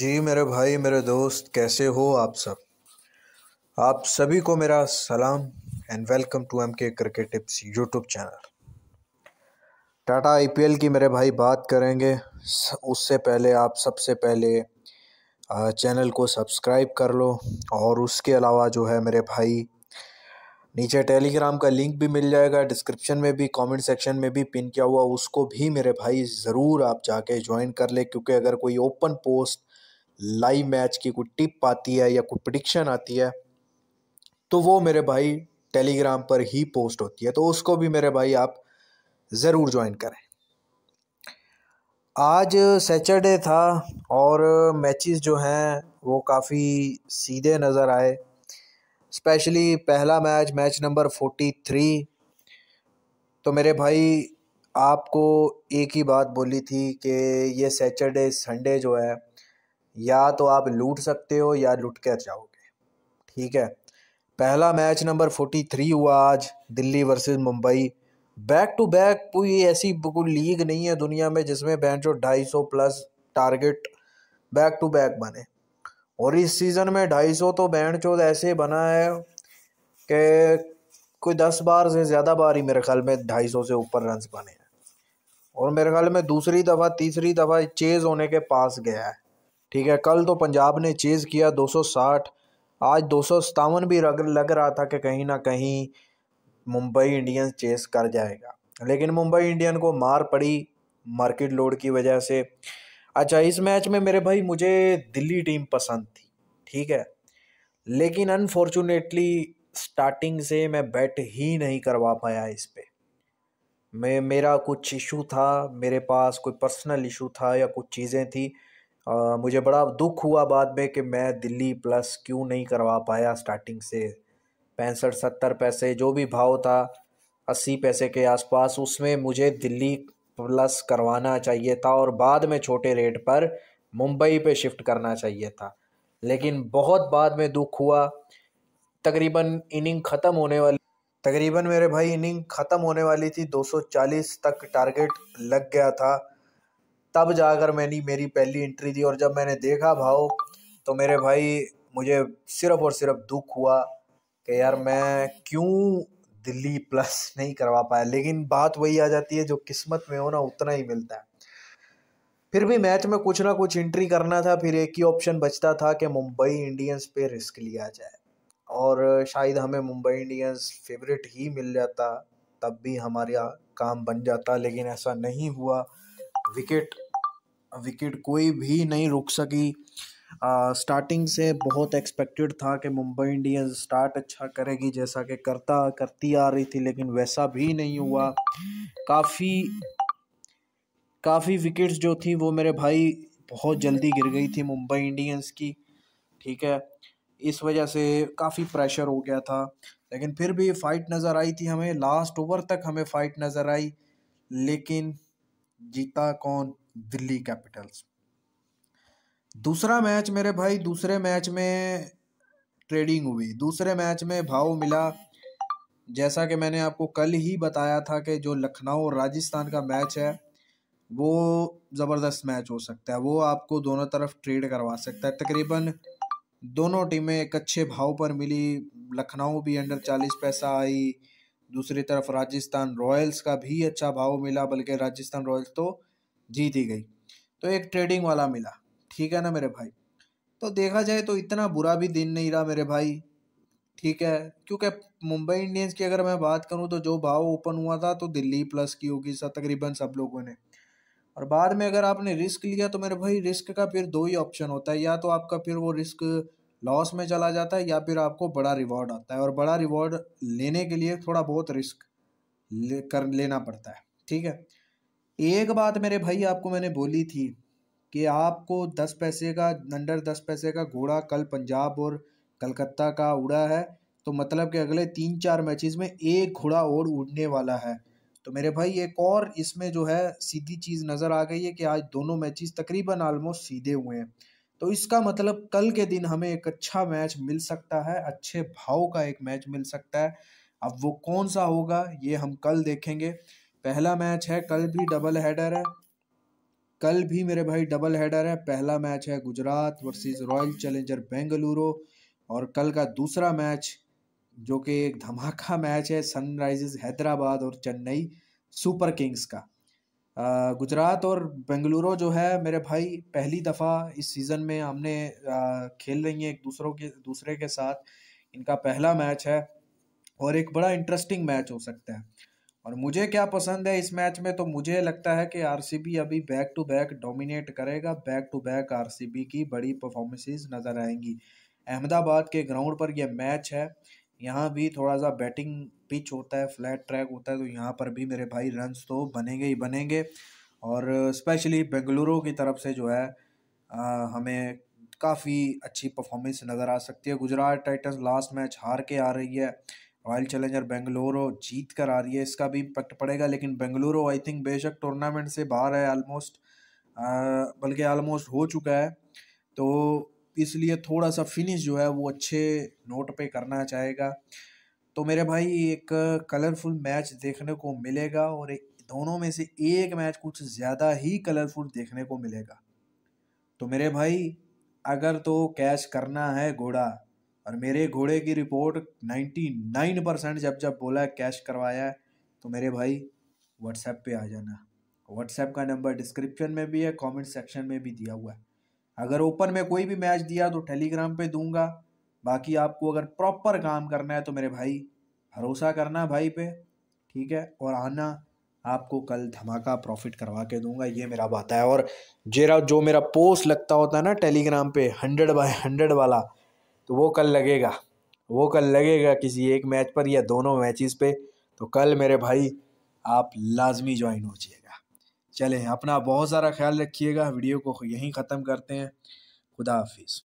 जी मेरे भाई मेरे दोस्त कैसे हो आप सब आप सभी को मेरा सलाम and welcome to M K cricket tips YouTube channel Tata IPL की मेरे भाई बात करेंगे उससे पहले आप सबसे पहले चैनल को सब्सक्राइब कर लो और उसके अलावा जो है मेरे भाई नीचे टेलीग्राम का लिंक भी मिल जाएगा डिस्क्रिप्शन में भी कमेंट सेक्शन में भी पिन किया हुआ उसको भी मेरे भाई ज़रूर आप जाके ज्वाइन कर ले क्योंकि अगर कोई ओपन पोस्ट लाइव मैच की कोई टिप आती है या कोई प्रडिक्शन आती है तो वो मेरे भाई टेलीग्राम पर ही पोस्ट होती है तो उसको भी मेरे भाई आप ज़रूर ज्वाइन करें आज सैटरडे था और मैचेस जो हैं वो काफ़ी सीधे नज़र आए स्पेशली पहला match match number forty three तो मेरे भाई आपको एक ही बात बोली थी कि ये सैटरडे संडे जो है या तो आप लूट सकते हो या लुट कर जाओगे ठीक है पहला मैच नंबर फोर्टी थ्री हुआ आज Delhi versus Mumbai back to back कोई ऐसी कोई लीग नहीं है दुनिया में जिसमें बैंक ढाई सौ plus target back to back बने और इस सीज़न में ढाई सौ तो बैंड चौथ ऐसे बना है कि कोई दस बार से ज़्यादा बार ही मेरे ख्याल में ढाई सौ से ऊपर रन बने हैं और मेरे ख्याल में दूसरी दफ़ा तीसरी दफ़ा चेज़ होने के पास गया है ठीक है कल तो पंजाब ने चेज़ किया 260 आज दो भी लग रहा था कि कहीं ना कहीं मुंबई इंडियंस चेस कर जाएगा लेकिन मुंबई इंडियन को मार पड़ी मार्केट लोड की वजह से अच्छा इस मैच में मेरे भाई मुझे दिल्ली टीम पसंद थी ठीक है लेकिन अनफॉर्चुनेटली स्टार्टिंग से मैं बैट ही नहीं करवा पाया इस पर मैं मेरा कुछ इशू था मेरे पास कोई पर्सनल इशू था या कुछ चीज़ें थी आ, मुझे बड़ा दुख हुआ बाद में कि मैं दिल्ली प्लस क्यों नहीं करवा पाया स्टार्टिंग से पैंसठ सत्तर पैसे जो भी भाव था अस्सी पैसे के आसपास उसमें मुझे दिल्ली प्लस करवाना चाहिए था और बाद में छोटे रेट पर मुंबई पे शिफ्ट करना चाहिए था लेकिन बहुत बाद में दुख हुआ तकरीबन इनिंग ख़त्म होने वाली तकरीबन मेरे भाई इनिंग ख़त्म होने वाली थी 240 तक टारगेट लग गया था तब जाकर मैंने मेरी पहली एंट्री दी और जब मैंने देखा भाव तो मेरे भाई मुझे सिर्फ और सिर्फ दुख हुआ कि यार मैं क्यों दिल्ली प्लस नहीं करवा पाया लेकिन बात वही आ जाती है जो किस्मत में हो ना उतना ही मिलता है फिर भी मैच में कुछ ना कुछ एंट्री करना था फिर एक ही ऑप्शन बचता था कि मुंबई इंडियंस पे रिस्क लिया जाए और शायद हमें मुंबई इंडियंस फेवरेट ही मिल जाता तब भी हमारा काम बन जाता लेकिन ऐसा नहीं हुआ विकेट विकेट कोई भी नहीं रुक सकी आ, स्टार्टिंग से बहुत एक्सपेक्टेड था कि मुंबई इंडियंस स्टार्ट अच्छा करेगी जैसा कि करता करती आ रही थी लेकिन वैसा भी नहीं हुआ काफ़ी काफ़ी विकेट्स जो थी वो मेरे भाई बहुत जल्दी गिर गई थी मुंबई इंडियंस की ठीक है इस वजह से काफ़ी प्रेशर हो गया था लेकिन फिर भी फाइट नज़र आई थी हमें लास्ट ओवर तक हमें फाइट नज़र आई लेकिन जीता कौन दिल्ली कैपिटल्स दूसरा मैच मेरे भाई दूसरे मैच में ट्रेडिंग हुई दूसरे मैच में भाव मिला जैसा कि मैंने आपको कल ही बताया था कि जो लखनऊ और राजस्थान का मैच है वो ज़बरदस्त मैच हो सकता है वो आपको दोनों तरफ ट्रेड करवा सकता है तकरीबन दोनों टीमें एक अच्छे भाव पर मिली लखनऊ भी अंडर चालीस पैसा आई दूसरी तरफ राजस्थान रॉयल्स का भी अच्छा भाव मिला बल्कि राजस्थान रॉयल्स तो जीत ही गई तो एक ट्रेडिंग वाला मिला ठीक है ना मेरे भाई तो देखा जाए तो इतना बुरा भी दिन नहीं रहा मेरे भाई ठीक है क्योंकि मुंबई इंडियंस की अगर मैं बात करूं तो जो भाव ओपन हुआ था तो दिल्ली प्लस की होगी तकरीबन सब लोगों ने और बाद में अगर आपने रिस्क लिया तो मेरे भाई रिस्क का फिर दो ही ऑप्शन होता है या तो आपका फिर वो रिस्क लॉस में चला जाता है या फिर आपको बड़ा रिवॉर्ड आता है और बड़ा रिवॉर्ड लेने के लिए थोड़ा बहुत रिस्क ले कर लेना पड़ता है ठीक है एक बात मेरे भाई आपको मैंने बोली थी कि आपको दस पैसे का अंडर दस पैसे का घोड़ा कल पंजाब और कलकत्ता का उड़ा है तो मतलब कि अगले तीन चार मैचेस में एक घोड़ा और उड़ने वाला है तो मेरे भाई एक और इसमें जो है सीधी चीज़ नज़र आ गई है कि आज दोनों मैचेस तकरीबन आलमोस्ट सीधे हुए हैं तो इसका मतलब कल के दिन हमें एक अच्छा मैच मिल सकता है अच्छे भाव का एक मैच मिल सकता है अब वो कौन सा होगा ये हम कल देखेंगे पहला मैच है कल भी डबल हेडर है कल भी मेरे भाई डबल हेडर है पहला मैच है Gujarat versus Royal Challenger Bengaluru और कल का दूसरा मैच जो कि एक धमाका मैच है सनराइजर्स हैदराबाद और चेन्नई सुपर किंग्स का गुजरात और बेंगलुरु जो है मेरे भाई पहली दफ़ा इस सीज़न में हमने खेल रही हैं एक दूसरों के दूसरे के साथ इनका पहला मैच है और एक बड़ा इंटरेस्टिंग मैच हो सकता है और मुझे क्या पसंद है इस मैच में तो मुझे लगता है कि आरसीबी अभी बैक टू बैक डोमिनेट करेगा बैक टू बैक आरसीबी की बड़ी परफॉर्मेंसेस नज़र आएंगी अहमदाबाद के ग्राउंड पर यह मैच है यहाँ भी थोड़ा सा बैटिंग पिच होता है फ्लैट ट्रैक होता है तो यहाँ पर भी मेरे भाई रन्स तो बनेंगे ही बनेंगे और स्पेशली बेंगलुरु की तरफ से जो है आ, हमें काफ़ी अच्छी परफॉर्मेंस नज़र आ सकती है गुजरात टाइटन्स लास्ट मैच हार के आ रही है रॉयल चैलेंजर बेंगलुरु जीत कर आ रही है इसका भी इम्पैक्ट पड़ेगा लेकिन बेंगलुरु आई थिंक बेशक टूर्नामेंट से बाहर है आलमोस्ट बल्कि आलमोस्ट हो चुका है तो इसलिए थोड़ा सा फिनिश जो है वो अच्छे नोट पे करना चाहेगा तो मेरे भाई एक कलरफुल मैच देखने को मिलेगा और एक दोनों में से एक मैच कुछ ज़्यादा ही कलरफुल देखने को मिलेगा तो मेरे भाई अगर तो कैश करना है घोड़ा और मेरे घोड़े की रिपोर्ट 99 परसेंट जब जब बोला कैश करवाया है तो मेरे भाई व्हाट्सएप पे आ जाना व्हाट्सएप का नंबर डिस्क्रिप्शन में भी है कमेंट सेक्शन में भी दिया हुआ है अगर ओपन में कोई भी मैच दिया तो टेलीग्राम पे दूंगा बाकी आपको अगर प्रॉपर काम करना है तो मेरे भाई भरोसा करना भाई पे ठीक है और आना आपको कल धमाका प्रॉफिट करवा के दूंगा ये मेरा बात है और जेरा जो मेरा पोस्ट लगता होता है ना टेलीग्राम पे हंड्रेड बाय हंड्रेड वाला तो वो कल लगेगा वो कल लगेगा किसी एक मैच पर या दोनों मैचेस पे तो कल मेरे भाई आप लाजमी ज्वाइन हो जाइए चलें अपना बहुत सारा ख्याल रखिएगा वीडियो को यहीं ख़त्म करते हैं खुदा हाफिज़